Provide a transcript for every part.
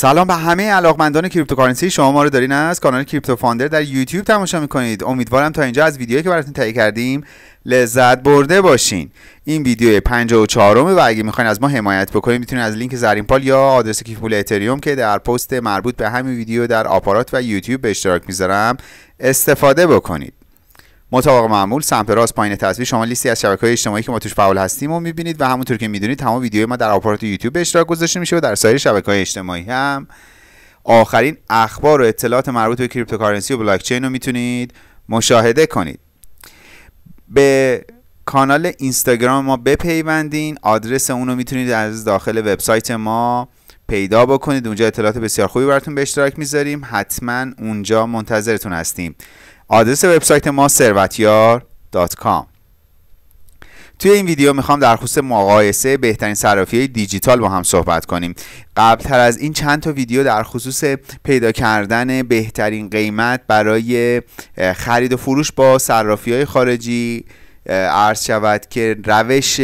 سلام به همه علاقمندان کریپتوکارنسی شما ما رو دارین از کانال کریپتو فاندر در یوتیوب تماشا میکنید امیدوارم تا اینجا از ویدیویی که براتون تهیه کردیم لذت برده باشین این ویدیو 54 و اگه میخواین از ما حمایت بکنید میتونید از لینک زرین پال یا آدرس کیف پول اتریوم که در پست مربوط به همین ویدیو در آپارات و یوتیوب به اشتراک میذارم استفاده بکنید مطابق معمول سمت راست پایین تصویر شما لیستی از شبکه های اجتماعی که ما توش فعال هستیم و میبینید و همونطور که میدونید تمام ویدیوهای ما در آپارات یوتیوب به اشتراک گذاشته میشه و در سایر شبکه های اجتماعی هم آخرین اخبار و اطلاعات مربوط به کریپتوکارنسی و بلاک چین رو میتونید مشاهده کنید به کانال اینستاگرام ما بپیوندین آدرس اون رو میتونید از داخل وبسایت ما پیدا بکنید اونجا اطلاعات بسیار خوبی براتون به اشتراک میذاریم حتما اونجا منتظرتون هستیم آدرس وبسایت ما ثروتیار.com توی این ویدیو میخوام در خصوص مقایسه بهترین صرافی دیجیتال با هم صحبت کنیم قبلتر از این چند تا ویدیو در خصوص پیدا کردن بهترین قیمت برای خرید و فروش با صرافی های خارجی عرض شود که روش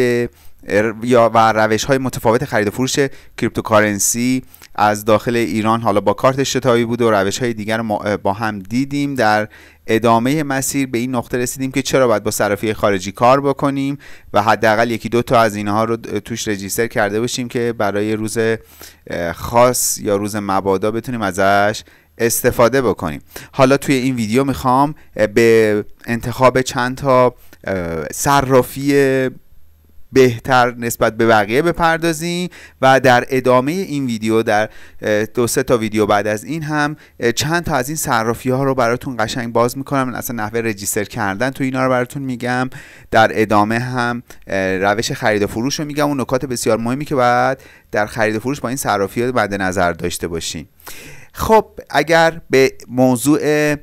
یا و روش های متفاوت خرید و فروش کریپتوکارنسی از داخل ایران حالا با کارت شتابی بود و روش های دیگر با هم دیدیم در ادامه مسیر به این نقطه رسیدیم که چرا باید با صرافی خارجی کار بکنیم و حداقل یکی دو تا از اینها رو توش رجیستر کرده باشیم که برای روز خاص یا روز مبادا بتونیم ازش استفاده بکنیم حالا توی این ویدیو میخوام به انتخاب چند تا صرافی بهتر نسبت به بقیه بپردازیم و در ادامه این ویدیو در دو سه تا ویدیو بعد از این هم چند تا از این صرافی ها رو براتون قشنگ باز میکنم اصلا نحوه رجیستر کردن تو اینا رو براتون میگم در ادامه هم روش خرید و فروش رو میگم اون نکات بسیار مهمی که باید در خرید و فروش با این صرافی ها بعد نظر داشته باشیم خب اگر به موضوع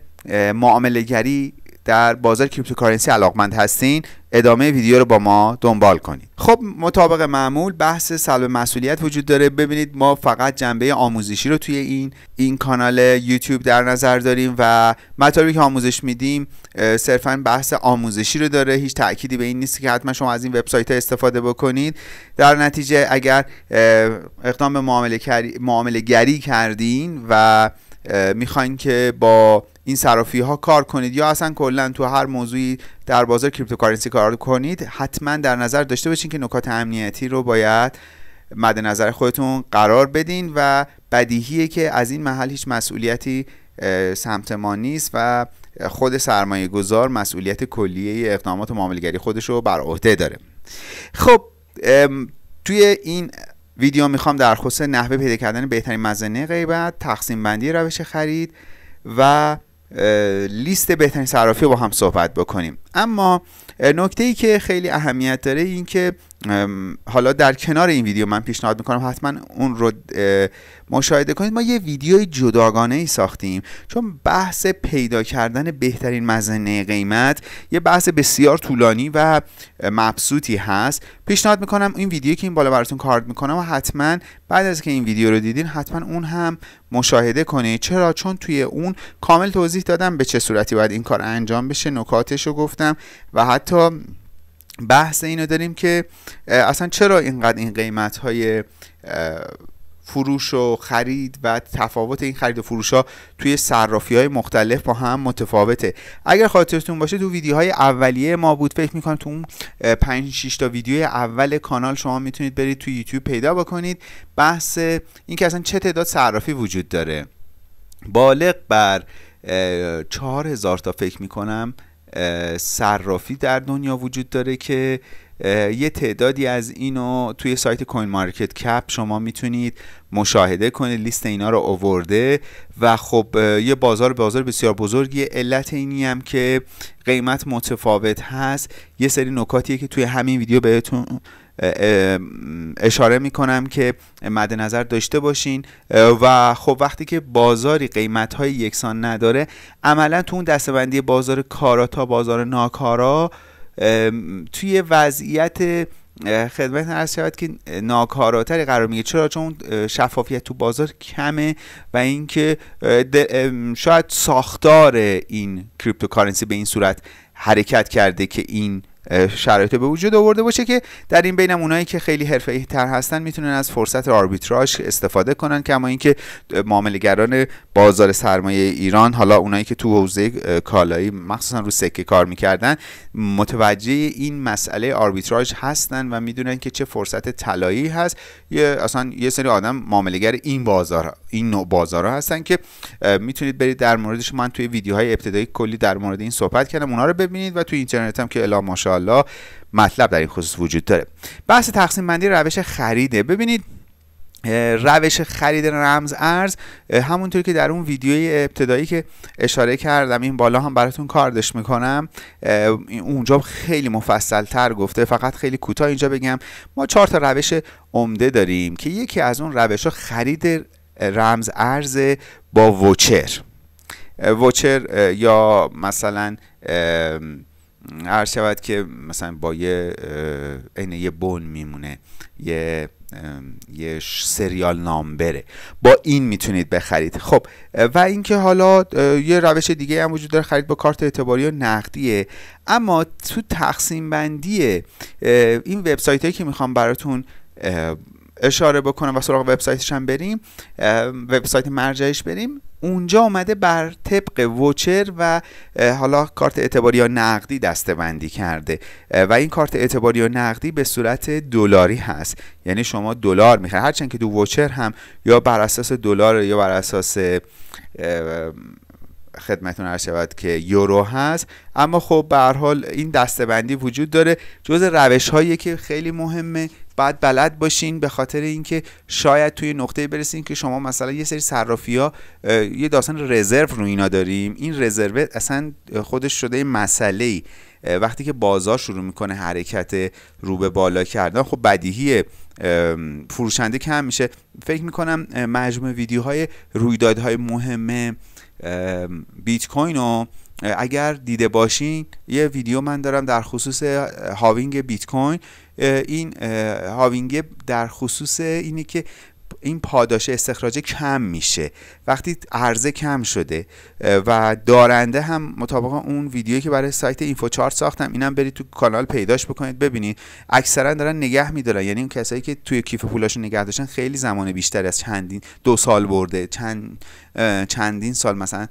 گری در بازار کریپتوکارنسی علاقمند هستین ادامه ویدیو رو با ما دنبال کنید خب مطابق معمول بحث سلب مسئولیت وجود داره ببینید ما فقط جنبه آموزشی رو توی این این کانال یوتیوب در نظر داریم و مطالبی که آموزش میدیم صرفا بحث آموزشی رو داره هیچ تأکیدی به این نیست که حتما شما از این وبسایت ها استفاده بکنید در نتیجه اگر اقدام به معامله گری کردین و میخواین که با این صرافی ها کار کنید یا اصلا کلا تو هر موضوعی در بازار کریپتوکارنسی کار کنید حتما در نظر داشته باشین که نکات امنیتی رو باید مد نظر خودتون قرار بدین و بدیهیه که از این محل هیچ مسئولیتی سمت ما نیست و خود سرمایه گذار مسئولیت کلیه اقدامات و معاملگری خودش رو بر عهده داره خب توی این ویدیو میخوام در خصوص نحوه پیدا کردن بهترین مزنه غیبت تقسیم بندی روش خرید و لیست بهترین صرافی با هم صحبت بکنیم اما نکته ای که خیلی اهمیت داره این که حالا در کنار این ویدیو من پیشنهاد میکنم حتما اون رو مشاهده کنید ما یه ویدیو جداگانه ای ساختیم چون بحث پیدا کردن بهترین مزنه قیمت یه بحث بسیار طولانی و مبسوطی هست پیشنهاد میکنم این ویدیو که این بالا براتون کارد میکنم و حتما بعد از که این ویدیو رو دیدین حتما اون هم مشاهده کنید چرا چون توی اون کامل توضیح دادم به چه صورتی باید این کار انجام بشه نکاتش رو گفتم و حتی بحث اینو داریم که اصلا چرا اینقدر این قیمت های فروش و خرید و تفاوت این خرید و فروش ها توی صرافی های مختلف با هم متفاوته اگر خاطرتون باشه تو ویدیوهای اولیه ما بود فکر میکنم تو اون 5 6 تا ویدیو اول کانال شما میتونید برید تو یوتیوب پیدا بکنید بحث این که اصلا چه تعداد صرافی وجود داره بالغ بر هزار تا فکر میکنم صرافی در دنیا وجود داره که یه تعدادی از اینو توی سایت کوین مارکت کپ شما میتونید مشاهده کنید لیست اینا رو آورده و خب یه بازار بازار بسیار بزرگیه علت اینی هم که قیمت متفاوت هست یه سری نکاتیه که توی همین ویدیو بهتون اشاره میکنم که مد نظر داشته باشین و خب وقتی که بازاری قیمت های یکسان نداره عملا تو اون دستبندی بازار کارا تا بازار ناکارا توی وضعیت خدمت هست شود که ناکاراتری قرار میگه چرا چون شفافیت تو بازار کمه و اینکه شاید ساختار این کریپتوکارنسی به این صورت حرکت کرده که این شرایط به وجود آورده باشه که در این بینم اونایی که خیلی حرفه‌ای تر هستن میتونن از فرصت آربیتراژ استفاده کنن کما اینکه معامله گران بازار سرمایه ایران حالا اونایی که تو حوزه کالایی مخصوصا رو سکه کار میکردن متوجه این مسئله آربیتراژ هستن و میدونن که چه فرصت طلایی هست یه اصلا یه سری آدم معاملگر این بازار این نوع بازارها هستن که میتونید برید در موردش من توی ویدیوهای ابتدایی کلی در مورد این صحبت کردم اونا رو ببینید و توی اینترنت هم که الا ماشاءالله مطلب در این خصوص وجود داره بحث تقسیم بندی روش خریده ببینید روش خرید رمز ارز همونطور که در اون ویدیوی ابتدایی که اشاره کردم این بالا هم براتون کاردش میکنم اونجا خیلی مفصل تر گفته فقط خیلی کوتاه اینجا بگم ما چهار تا روش عمده داریم که یکی از اون روش خرید رمز ارز با وچر وچر یا مثلا عرض شود که مثلا با یه اینه یه بون میمونه یه یه سریال نامبره با این میتونید بخرید خب و اینکه حالا یه روش دیگه هم وجود داره خرید با کارت اعتباری و نقدیه اما تو تقسیم بندی این وبسایت هایی که میخوام براتون اشاره بکنم و سراغ وبسایتش هم بریم وبسایت مرجعش بریم اونجا اومده بر طبق وچر و حالا کارت اعتباری یا نقدی دسته کرده و این کارت اعتباری یا نقدی به صورت دلاری هست یعنی شما دلار میخواید هرچند که دو وچر هم یا بر اساس دلار یا بر اساس خدمتون هر شود که یورو هست اما خب به هر حال این دستبندی وجود داره جز روش هایی که خیلی مهمه بعد بلد باشین به خاطر اینکه شاید توی نقطه برسین که شما مثلا یه سری ها یه داستان رزرو رو اینا داریم این رزرو اصلا خودش شده مسئله وقتی که بازار شروع میکنه حرکت رو به بالا کردن خب بدیهی فروشنده کم میشه فکر میکنم مجموع ویدیوهای رویدادهای مهم بیت کوین رو اگر دیده باشین یه ویدیو من دارم در خصوص هاوینگ بیت کوین این هاوینگ در خصوص اینه که این پاداش استخراج کم میشه وقتی عرضه کم شده و دارنده هم مطابق اون ویدیویی که برای سایت اینفو چارت ساختم اینم برید تو کانال پیداش بکنید ببینید اکثرا دارن نگه میدارن یعنی اون کسایی که توی کیف پولاشو نگه داشتن خیلی زمان بیشتری از چندین دو سال برده چند چندین سال مثلا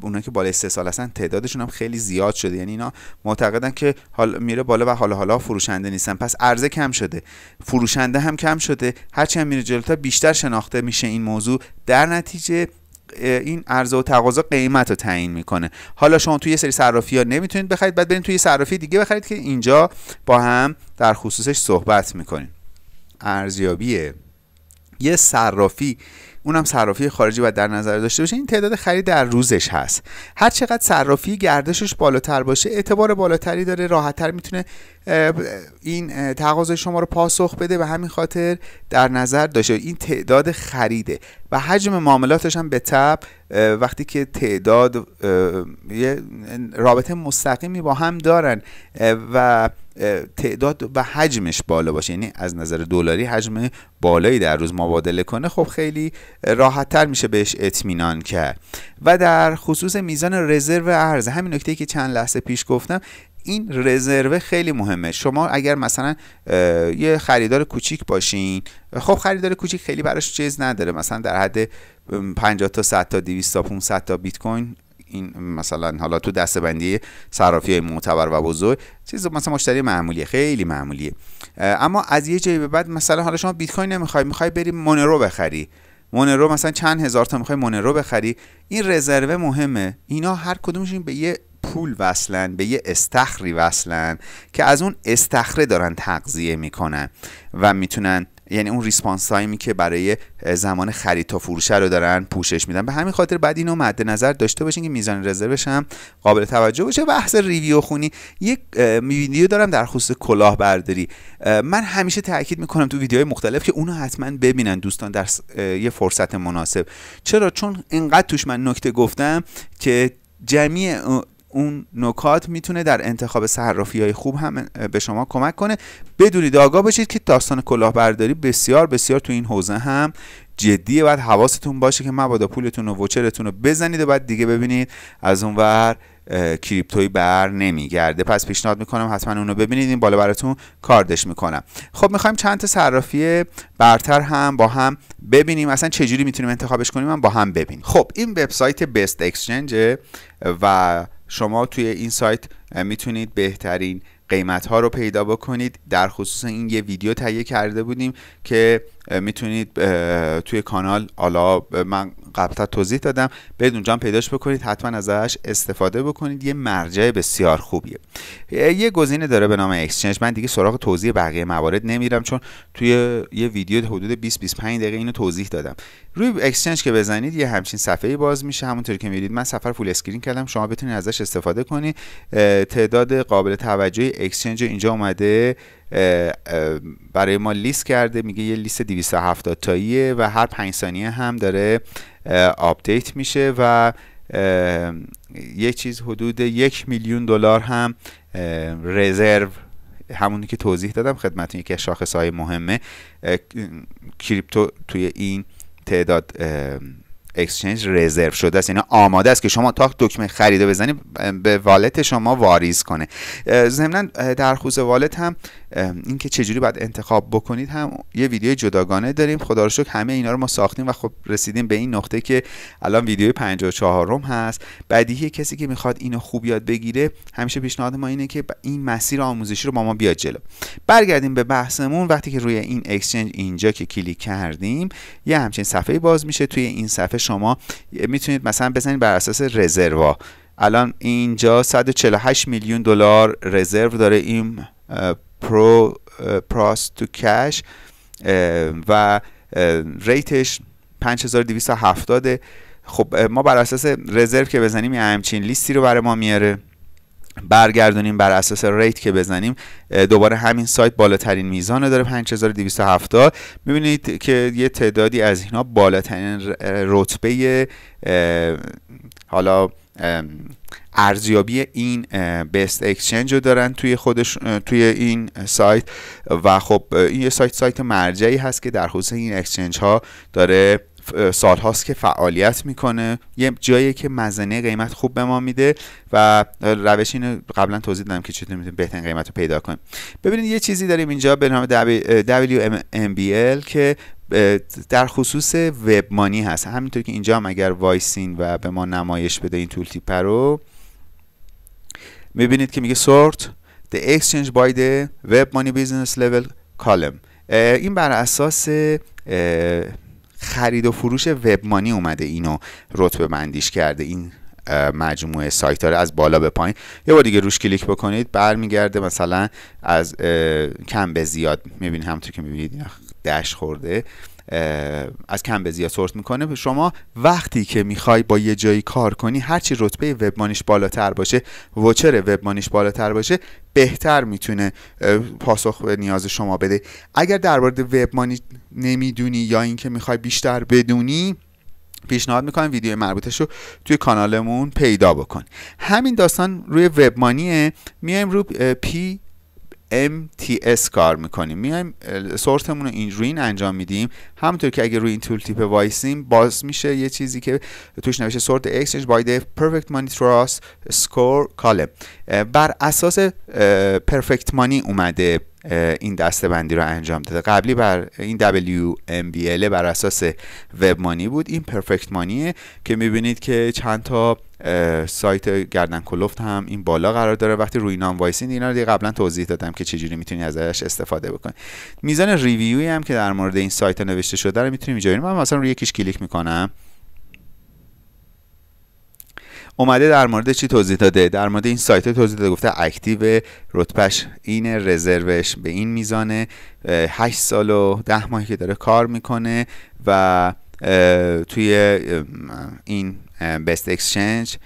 اونا که بالای سه سال هستن تعدادشون هم خیلی زیاد شده یعنی اینا معتقدن که حال میره بالا و حالا حالا فروشنده نیستن پس عرضه کم شده فروشنده هم کم شده هرچی هم میره جلوتر بیشتر شناخته میشه این موضوع در نتیجه این عرضه و تقاضا قیمت رو تعیین میکنه حالا شما توی یه سری صرافی ها نمیتونید بخرید بعد برین توی صرافی دیگه بخرید که اینجا با هم در خصوصش صحبت میکنیم ارزیابی یه صرافی اونم صرافی خارجی و در نظر داشته باشه این تعداد خرید در روزش هست هر چقدر صرافی گردشش بالاتر باشه اعتبار بالاتری داره راحتتر میتونه این تقاضای شما رو پاسخ بده و همین خاطر در نظر داشته این تعداد خریده و حجم معاملاتش هم به تب وقتی که تعداد رابطه مستقیمی با هم دارن و تعداد و حجمش بالا باشه یعنی از نظر دلاری حجم بالایی در روز مبادله کنه خب خیلی راحتتر میشه بهش اطمینان کرد و در خصوص میزان رزرو ارز همین نکته که چند لحظه پیش گفتم این رزروه خیلی مهمه شما اگر مثلا یه خریدار کوچیک باشین خب خریدار کوچیک خیلی براش چیز نداره مثلا در حد 50 تا 100 تا 200 تا 500 تا بیت کوین این مثلا حالا تو دستبندی صرافی های معتبر و بزرگ چیز مثلا مشتری معمولیه خیلی معمولیه اما از یه جایی به بعد مثلا حالا شما بیت کوین نمیخوای میخوای بری مونرو بخری مونرو مثلا چند هزار تا میخوای مونرو بخری این رزروه مهمه اینا هر کدومشون به یه پول وصلن به یه استخری وصلن که از اون استخره دارن تغذیه میکنن و میتونن یعنی اون ریسپانس تایمی که برای زمان خرید تا فروشه رو دارن پوشش میدن به همین خاطر بعد اینو مد نظر داشته باشین که میزان رزروش هم قابل توجه باشه بحث ریویو خونی یک ویدیو دارم در خصوص کلاه برداری. من همیشه تاکید میکنم تو ویدیوهای مختلف که اونو حتما ببینن دوستان در یه فرصت مناسب چرا چون اینقدر توش من نکته گفتم که جمعی اون نکات میتونه در انتخاب صرافی های خوب هم به شما کمک کنه بدونید آگاه باشید که داستان کلاهبرداری بسیار بسیار تو این حوزه هم جدیه بعد حواستون باشه که مبادا پولتون و وچرتون رو بزنید و بعد دیگه ببینید از اونور کریپتوی بر نمیگرده پس پیشنهاد میکنم حتما اونو ببینید این بالا براتون کاردش میکنم خب میخوایم چند تا صرافی برتر هم با هم ببینیم اصلا چجوری میتونیم انتخابش کنیم با هم ببینیم خب این وبسایت بست اکسچنج و شما توی این سایت میتونید بهترین قیمت ها رو پیدا بکنید در خصوص این یه ویدیو تهیه کرده بودیم که میتونید توی کانال حالا من قبلا توضیح دادم برید اونجا پیداش بکنید حتما ازش استفاده بکنید یه مرجع بسیار خوبیه یه گزینه داره به نام اکسچنج من دیگه سراغ توضیح بقیه موارد نمیرم چون توی یه ویدیو حدود 20 25 دقیقه اینو توضیح دادم روی اکسچنج که بزنید یه همچین صفحه‌ای باز میشه همونطور که میبینید من سفر فول اسکرین کردم شما بتونید ازش استفاده کنید تعداد قابل توجهی اکسچنج اینجا اومده برای ما لیست کرده میگه یه لیست 270 تاییه و هر 5 ثانیه هم داره آپدیت میشه و یک چیز حدود یک میلیون دلار هم رزرو همونی که توضیح دادم خدمتون یکی از شاخص های مهمه کریپتو توی این تعداد اکسچنج رزرو شده است یعنی آماده است که شما تا دکمه خریده بزنید به والت شما واریز کنه ضمنا در خوز والت هم اینکه چجوری باید انتخاب بکنید هم یه ویدیو جداگانه داریم خدا رو همه اینا رو ما ساختیم و خب رسیدیم به این نقطه که الان ویدیو 54 م هست بدیهی کسی که میخواد اینو خوب یاد بگیره همیشه پیشنهاد ما اینه که این مسیر آموزشی رو با ما بیاد جلو برگردیم به بحثمون وقتی که روی این اکسچنج اینجا که کلیک کردیم یه همچین صفحه باز میشه توی این صفحه شما میتونید مثلا بزنید بر اساس رزروا الان اینجا 148 میلیون دلار رزرو داره این پرو پراس تو کش و ریتش 5270 خب ما بر اساس رزرو که بزنیم یه همچین لیستی رو برای ما میاره برگردونیم بر اساس ریت که بزنیم دوباره همین سایت بالاترین میزان داره 5270 میبینید که یه تعدادی از اینا بالاترین رتبه حالا ارزیابی این بست اکسچنج رو دارن توی خودش توی این سایت و خب این یه سایت سایت مرجعی هست که در خصوص این اکسچنج ها داره سال هاست که فعالیت میکنه یه جایی که مزنه قیمت خوب به ما میده و روش اینو قبلا توضیح دادم که چطور میتونیم بهترین قیمت رو پیدا کنیم ببینید یه چیزی داریم اینجا به نام WMBL که در خصوص وب مانی هست همینطور که اینجا هم اگر وایسین و به ما نمایش بده این تول تیپ رو میبینید که میگه sort the exchange by the web money business level column این بر اساس خرید و فروش وب مانی اومده اینو رتبه بندیش کرده این مجموعه سایت ها از بالا به پایین یه بار دیگه روش کلیک بکنید برمیگرده مثلا از کم به زیاد میبینید همونطور که میبینید دش خورده از کم به زیاد سورت میکنه شما وقتی که میخوای با یه جایی کار کنی هرچی رتبه وبمانیش بالاتر باشه وچر وبمانیش بالاتر باشه بهتر میتونه پاسخ به نیاز شما بده اگر در مورد وبمانی نمیدونی یا اینکه میخوای بیشتر بدونی پیشنهاد میکنم ویدیو مربوطش رو توی کانالمون پیدا بکن همین داستان روی وبمانیه میایم رو پی MTS کار میکنیم میایم سورتمون رو اینجوری انجام میدیم همونطور که اگه روی این تول تیپ وایسیم باز میشه یه چیزی که توش نوشته سورت اکسچنج بای دی پرفکت مانی تراست سکور کالم بر اساس پرفکت مانی اومده این دسته بندی رو انجام داده قبلی بر این WMBL بر اساس وب مانی بود این پرفکت مانیه که میبینید که چند تا سایت گردن کلفت هم این بالا قرار داره وقتی روی نام وایسین اینا رو دیگه قبلا توضیح دادم که چجوری میتونی ازش استفاده بکنی میزان ریویوی هم که در مورد این سایت نوشته شده رو میتونیم اینجا من مثلا روی یکیش کلیک میکنم اومده در مورد چی توضیح داده در مورد این سایت توضیح داده گفته اکتیو رتبش این رزروش به این میزانه 8 سال و 10 ماهی که داره کار میکنه و توی این بست اکسچنج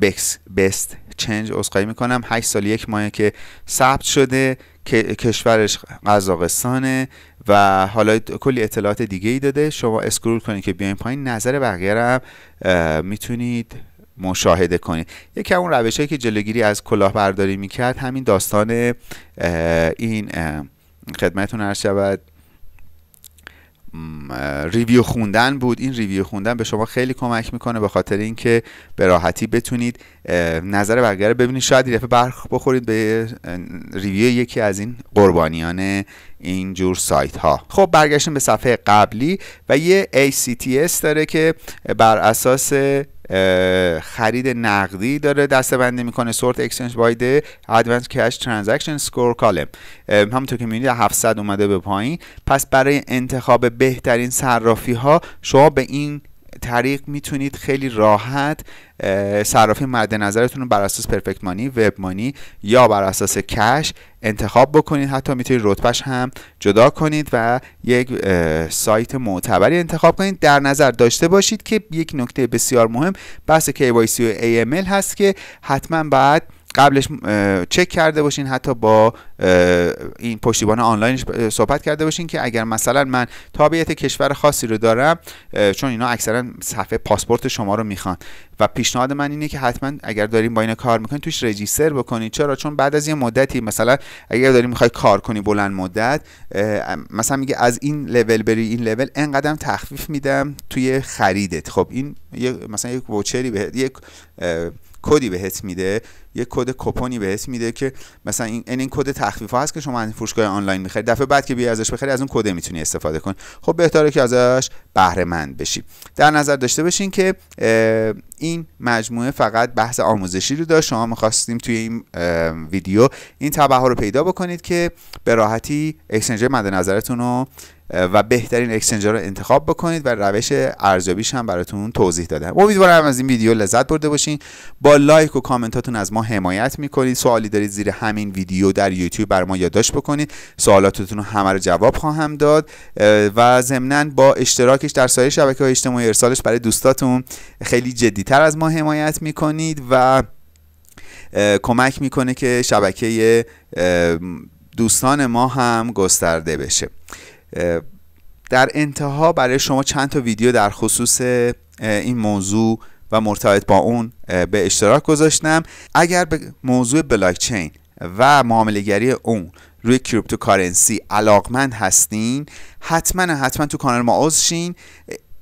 بکس بست چنج اسقای میکنم 8 سال یک ماهی که ثبت شده که کشورش قزاقستانه و حالا کلی اطلاعات دیگه ای داده شما اسکرول کنید که بیاین پایین نظر بقیه رو میتونید مشاهده کنید یکی اون روش هایی که جلوگیری از کلاهبرداری میکرد همین داستان این خدمتون عرض شود ریویو خوندن بود این ریویو خوندن به شما خیلی کمک میکنه به خاطر اینکه به راحتی بتونید نظر بقیه رو ببینید شاید یه برخ بخورید به ریویو یکی از این قربانیان اینجور سایت ها خب برگشتیم به صفحه قبلی و یه ACTS داره که بر اساس خرید نقدی داره دسته بنده میکنه سورت اکسچنج باید Advanced Cash Transaction Score کالم همونطور که میبینید 700 اومده به پایین پس برای انتخاب بهترین صرافی ها شما به این طریق میتونید خیلی راحت صرافی مد نظرتون رو بر اساس پرفکت مانی وب مانی یا بر اساس کش انتخاب بکنید حتی میتونید رتبهش هم جدا کنید و یک سایت معتبری انتخاب کنید در نظر داشته باشید که یک نکته بسیار مهم بحث KYC و AML هست که حتما باید قبلش چک کرده باشین حتی با این پشتیبان آنلاینش صحبت کرده باشین که اگر مثلا من تابعیت کشور خاصی رو دارم چون اینا اکثرا صفحه پاسپورت شما رو میخوان و پیشنهاد من اینه که حتما اگر داریم با اینا کار میکنین توش رجیستر بکنید چرا چون بعد از یه مدتی مثلا اگر داریم میخوای کار کنی بلند مدت مثلا میگه از این لول بری این لول انقدرم تخفیف میدم توی خریدت خب این مثلا یک وچری به یک کدی بهت میده یه کد کپونی بهت میده که مثلا این این کد تخفیف هست که شما از فروشگاه آنلاین میخرید دفعه بعد که بیای ازش بخری از اون کد میتونی استفاده کنی خب بهتره که ازش بهره مند بشی در نظر داشته باشین که این مجموعه فقط بحث آموزشی رو داشت شما میخواستیم توی این ویدیو این تبه ها رو پیدا بکنید که به راحتی اکسنجر مد نظرتون رو و بهترین اکسچنجر رو انتخاب بکنید و روش ارزیابیش هم براتون توضیح دادم امیدوارم از این ویدیو لذت برده باشین با لایک و کامنتاتون از ما حمایت میکنید سوالی دارید زیر همین ویدیو در یوتیوب بر ما یادداشت بکنید سوالاتتون رو همه رو جواب خواهم داد و ضمنا با اشتراکش در سایر شبکه های اجتماعی ارسالش برای دوستاتون خیلی جدیتر از ما حمایت میکنید و کمک میکنه که شبکه دوستان ما هم گسترده بشه در انتها برای شما چند تا ویدیو در خصوص این موضوع و مرتبط با اون به اشتراک گذاشتم اگر به موضوع بلاکچین و گری اون روی کریپتوکارنسی علاقمند هستین حتما حتما تو کانال ما عضو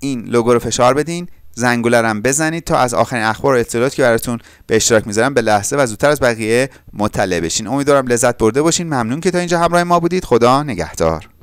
این لوگو رو فشار بدین زنگوله بزنید تا از آخرین اخبار و اطلاعات که براتون به اشتراک میذارم به لحظه و زودتر از بقیه مطلع بشین امیدوارم لذت برده باشین ممنون که تا اینجا همراه ما بودید خدا نگهدار